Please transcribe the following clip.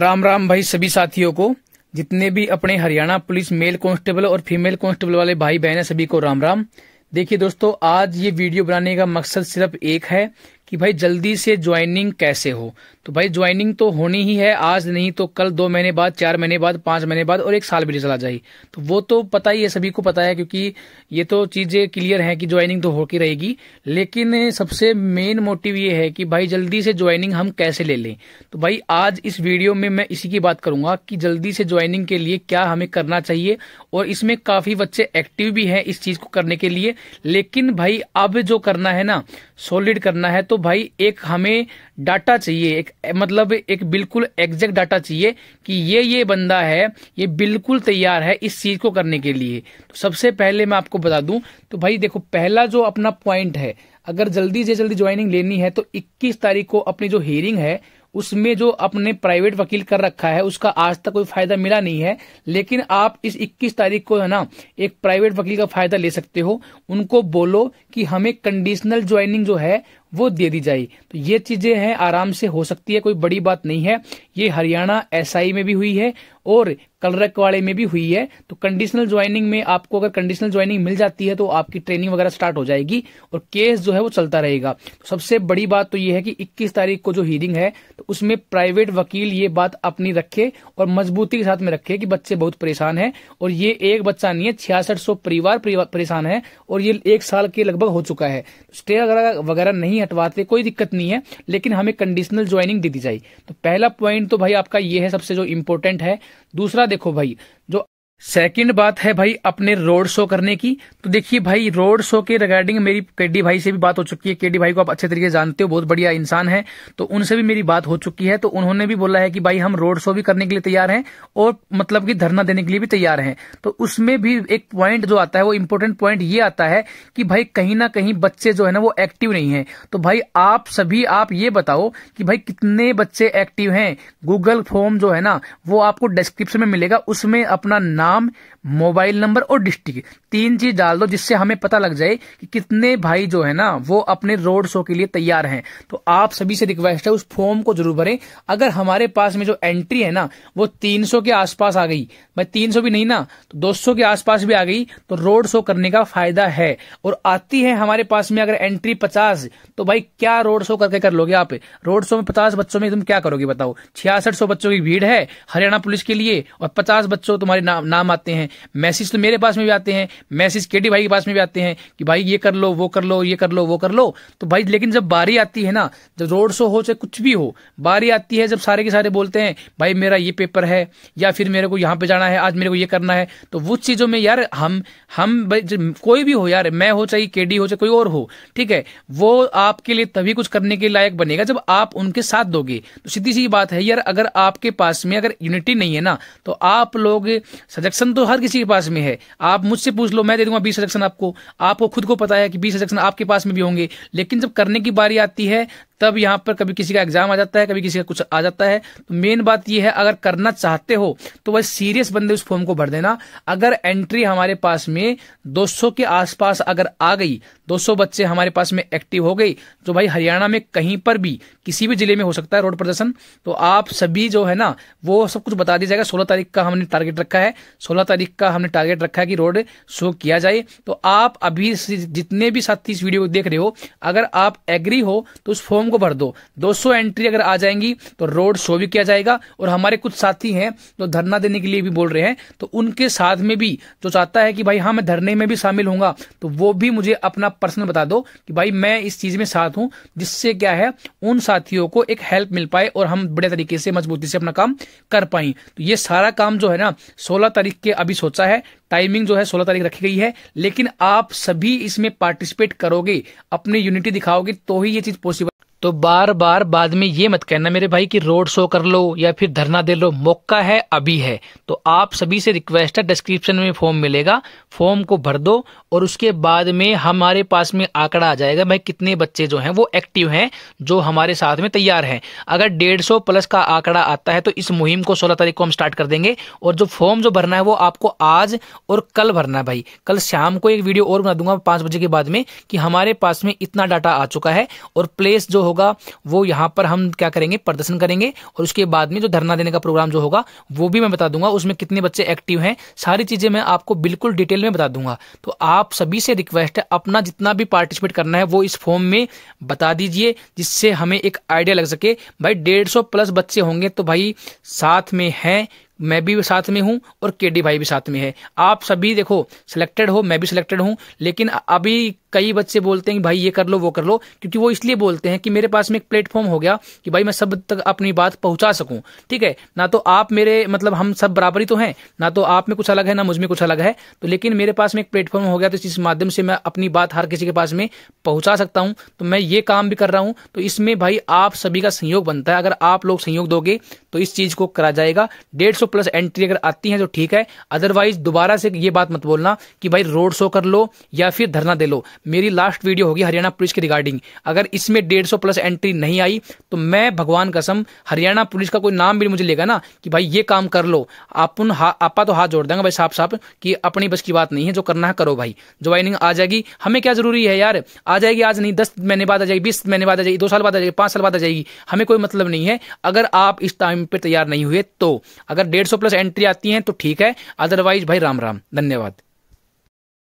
राम राम भाई सभी साथियों को जितने भी अपने हरियाणा पुलिस मेल कांस्टेबल और फीमेल कांस्टेबल वाले भाई बहन है सभी को राम राम देखिए दोस्तों आज ये वीडियो बनाने का मकसद सिर्फ एक है कि भाई जल्दी से ज्वाइनिंग कैसे हो तो भाई ज्वाइनिंग तो होनी ही है आज नहीं तो कल दो महीने बाद चार महीने बाद पांच महीने बाद और एक साल भी चला जाए तो वो तो पता ही है सभी को पता है क्योंकि ये तो चीज़ें क्लियर हैं कि ज्वाइनिंग तो होकर रहेगी लेकिन सबसे मेन मोटिव ये है कि भाई जल्दी से ज्वाइनिंग हम कैसे ले लें तो भाई आज इस वीडियो में मैं इसी की बात करूंगा कि जल्दी से ज्वाइनिंग के लिए क्या हमें करना चाहिए और इसमें काफ़ी बच्चे एक्टिव भी है इस चीज़ को करने के लिए लेकिन भाई अब जो करना है ना सॉलिड करना है तो भाई एक हमें डाटा चाहिए एक मतलब एक बिल्कुल एग्जैक्ट डाटा चाहिए कि ये ये बंदा है ये बिल्कुल तैयार है इस चीज को करने के लिए तो सबसे पहले मैं आपको बता दूं तो भाई देखो पहला जो अपना पॉइंट है अगर जल्दी से जल्दी ज्वाइनिंग लेनी है तो 21 तारीख को अपनी जो हियरिंग है उसमें जो अपने प्राइवेट वकील कर रखा है उसका आज तक कोई फायदा मिला नहीं है लेकिन आप इस 21 तारीख को है ना एक प्राइवेट वकील का फायदा ले सकते हो उनको बोलो कि हमें कंडीशनल ज्वाइनिंग जो है वो दे दी जाए तो ये चीजें हैं आराम से हो सकती है कोई बड़ी बात नहीं है ये हरियाणा एसआई में भी हुई है और कलरक वाले में भी हुई है तो कंडीशनल ज्वाइनिंग में आपको अगर कंडीशनल ज्वाइनिंग मिल जाती है तो आपकी ट्रेनिंग वगैरह स्टार्ट हो जाएगी और केस जो है वो चलता रहेगा तो सबसे बड़ी बात तो ये है कि 21 तारीख को जो हियरिंग है तो उसमें प्राइवेट वकील ये बात अपनी रखे और मजबूती के साथ में रखे कि बच्चे बहुत परेशान है और ये एक बच्चा नहीं है छियासठ परिवार परेशान है और ये एक साल के लगभग हो चुका है स्टे तो वगैरह नहीं नहीं हटवाते कोई दिक्कत नहीं है लेकिन हमें कंडीशनल ज्वाइनिंग दे दी जाए तो पहला पॉइंट तो भाई आपका ये है सबसे जो इंपॉर्टेंट है दूसरा देखो भाई जो सेकंड बात है भाई अपने रोड शो करने की तो देखिए भाई रोड शो के रिगार्डिंग मेरी केडी भाई से भी बात हो चुकी है केडी भाई को आप अच्छे तरीके से जानते हो बहुत बढ़िया इंसान है तो उनसे भी मेरी बात हो चुकी है तो उन्होंने भी बोला है कि भाई हम रोड शो भी करने के लिए तैयार हैं और मतलब कि धरना देने के लिए भी तैयार हैं तो उसमें भी एक पॉइंट जो आता है वो इम्पोर्टेंट पॉइंट ये आता है कि भाई कहीं ना कहीं बच्चे जो है ना वो एक्टिव नहीं है तो भाई आप सभी आप ये बताओ कि भाई कितने बच्चे एक्टिव हैं गूगल फॉर्म जो है ना वो आपको डिस्क्रिप्शन में मिलेगा उसमें अपना नाम नाम मोबाइल नंबर और डिस्ट्रिक्ट तीन चीज डाल दो जिससे हमें पता लग जाए कि कितने भाई जो है ना वो अपने रोड शो के लिए तैयार हैं तो आप सभी से रिक्वेस्ट है उस फॉर्म को जरूर भरें अगर हमारे पास में जो एंट्री है ना वो 300 के आसपास आ गई मैं 300 भी नहीं ना तो 200 के आसपास भी आ गई तो रोड शो करने का फायदा है और आती है हमारे पास में अगर एंट्री पचास तो भाई क्या रोड शो करके कर लोगे आप रोड शो में पचास बच्चों में तुम क्या करोगे बताओ छियासठ बच्चों की भीड़ है हरियाणा पुलिस के लिए और पचास बच्चों तुम्हारे नाम नाम आते हैं मैसेज तो मेरे पास में भी आते हैं मैसेज के भाई के पास में भी आते हैं कि भाई ये कर लो वो कर लो ये कर लो वो कर लो तो भाई लेकिन जब बारी आती है ना जब रोड शो हो चाहे कुछ भी हो बारी आती है जब सारे के सारे बोलते हैं भाई मेरा ये पेपर है या फिर मेरे को यहाँ पे जाना है आज मेरे को ये करना है तो वो चीज़ों में यार हम हम कोई भी हो यार मैं हो चाहे के हो चाहे कोई और हो ठीक है वो आपके लिए तभी कुछ करने के लायक बनेगा जब आप उनके साथ दोगे तो सीधी सी बात है यार अगर आपके पास में अगर यूनिटी नहीं है ना तो आप लोग सजग सजेशन तो हर किसी के पास में है आप मुझसे पूछ लो मैं दे दूंगा बीस सजेशन आपको आपको खुद को पता है कि बीस सजेशन आपके पास में भी होंगे लेकिन जब करने की बारी आती है तब यहाँ पर कभी किसी का एग्जाम आ जाता है कभी किसी का कुछ आ जाता है तो मेन बात यह है अगर करना चाहते हो तो वह सीरियस बंदे उस फॉर्म को भर देना अगर एंट्री हमारे पास में 200 के आसपास अगर आ गई 200 बच्चे हमारे पास में एक्टिव हो गई जो तो भाई हरियाणा में कहीं पर भी किसी भी जिले में हो सकता है रोड प्रदर्शन तो आप सभी जो है ना वो सब कुछ बता दिया जाएगा सोलह तारीख का हमने टारगेट रखा है सोलह तारीख का हमने टारगेट रखा है कि रोड शो किया जाए तो आप अभी जितने भी साथी इस वीडियो को देख रहे हो अगर आप एग्री हो तो उस फॉर्म फॉर्म को भर दो 200 एंट्री अगर आ जाएंगी तो रोड शो भी किया जाएगा और हमारे कुछ साथी हैं जो धरना देने के लिए भी बोल रहे हैं तो उनके साथ में भी जो चाहता है कि भाई हाँ मैं धरने में भी शामिल होऊंगा तो वो भी मुझे अपना पर्सनल बता दो कि भाई मैं इस चीज में साथ हूं जिससे क्या है उन साथियों को एक हेल्प मिल पाए और हम बड़े तरीके से मजबूती से अपना काम कर पाए तो ये सारा काम जो है ना सोलह तारीख के अभी सोचा है टाइमिंग जो है सोलह तारीख रखी गई है लेकिन आप सभी इसमें पार्टिसिपेट करोगे अपनी यूनिटी दिखाओगे तो ही ये चीज पॉसिबल तो बार बार बाद में ये मत कहना मेरे भाई कि रोड शो कर लो या फिर धरना दे लो मौका है अभी है तो आप सभी से रिक्वेस्ट है डिस्क्रिप्शन में फॉर्म मिलेगा फॉर्म को भर दो और उसके बाद में हमारे पास में आंकड़ा आ जाएगा भाई कितने बच्चे जो हैं वो एक्टिव हैं जो हमारे साथ में तैयार हैं अगर डेढ़ सौ प्लस का आंकड़ा आता है तो इस मुहिम को सोलह तारीख को हम स्टार्ट कर देंगे और जो फॉर्म जो भरना है वो आपको आज और कल भरना है भाई कल शाम को एक वीडियो और बना दूंगा पांच बजे के बाद में कि हमारे पास में इतना डाटा आ चुका है और प्लेस जो होगा वो यहां पर हम क्या करेंगे प्रदर्शन करेंगे और उसके बाद में जो धरना देने का प्रोग्राम जो होगा वो भी मैं बता दूंगा उसमें कितने बच्चे एक्टिव हैं सारी चीज़ें मैं आपको बिल्कुल डिटेल में बता दूंगा तो आप सभी से रिक्वेस्ट है अपना जितना भी पार्टिसिपेट करना है वो इस फॉर्म में बता दीजिए जिससे हमें एक आइडिया लग सके भाई डेढ़ प्लस बच्चे होंगे तो भाई साथ में है मैं भी साथ में हूँ और के डी भाई भी साथ में है आप सभी देखो सिलेक्टेड हो मैं भी सिलेक्टेड हूँ लेकिन अभी कई बच्चे बोलते हैं कि भाई ये कर लो वो कर लो क्योंकि वो इसलिए बोलते हैं कि मेरे पास में एक प्लेटफॉर्म हो गया कि भाई मैं सब तक अपनी बात पहुंचा सकूं ठीक है ना तो आप मेरे मतलब हम सब बराबरी तो हैं ना तो आप में कुछ अलग है ना मुझ में कुछ अलग है तो लेकिन मेरे पास में एक प्लेटफॉर्म हो गया तो इस माध्यम से मैं अपनी बात हर किसी के पास में पहुंचा सकता हूं तो मैं ये काम भी कर रहा हूं तो इसमें भाई आप सभी का सहयोग बनता है अगर आप लोग सहयोग दोगे तो इस चीज को करा जाएगा डेढ़ सौ प्लस एंट्री अगर आती है तो ठीक है अदरवाइज दोबारा से ये बात मत बोलना कि भाई रोड शो कर लो या फिर धरना दे लो मेरी लास्ट वीडियो होगी हरियाणा पुलिस की रिगार्डिंग अगर इसमें डेढ़ सौ प्लस एंट्री नहीं आई तो मैं भगवान कसम हरियाणा पुलिस का कोई नाम भी मुझे लेगा ना कि भाई ये काम कर लो आप आपा तो हाथ जोड़ देंगे भाई साफ साफ कि अपनी बस की बात नहीं है जो करना है करो भाई ज्वाइनिंग आ जाएगी हमें क्या जरूरी है यार आ जाएगी आज नहीं दस महीने बाद आ जाएगी बीस महीने बाद आ जाएगी दो साल बाद आ जाएगी पांच साल बाद आ जाएगी हमें कोई मतलब नहीं है अगर आप इस टाइम टाइम पर तैयार नहीं हुए तो अगर डेढ़ सौ प्लस एंट्री आती है तो ठीक है अदरवाइज भाई राम राम धन्यवाद